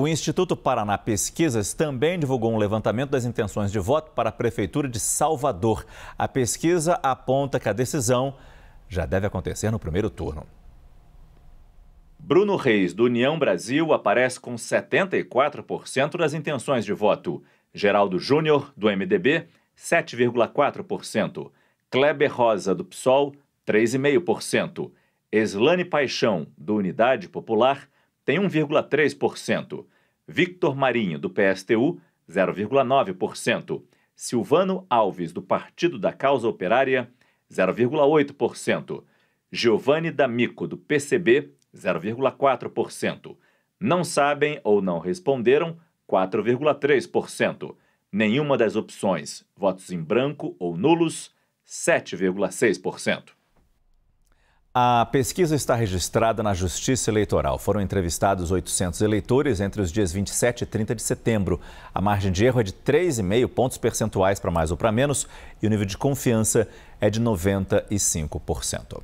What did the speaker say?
O Instituto Paraná Pesquisas também divulgou um levantamento das intenções de voto para a Prefeitura de Salvador. A pesquisa aponta que a decisão já deve acontecer no primeiro turno. Bruno Reis, do União Brasil, aparece com 74% das intenções de voto. Geraldo Júnior, do MDB, 7,4%. Kleber Rosa, do PSOL, 3,5%. Eslane Paixão, do Unidade Popular, 3,5% tem 1,3%. Victor Marinho, do PSTU, 0,9%. Silvano Alves, do Partido da Causa Operária, 0,8%. Giovanni D'Amico, do PCB, 0,4%. Não sabem ou não responderam, 4,3%. Nenhuma das opções, votos em branco ou nulos, 7,6%. A pesquisa está registrada na Justiça Eleitoral. Foram entrevistados 800 eleitores entre os dias 27 e 30 de setembro. A margem de erro é de 3,5 pontos percentuais para mais ou para menos e o nível de confiança é de 95%.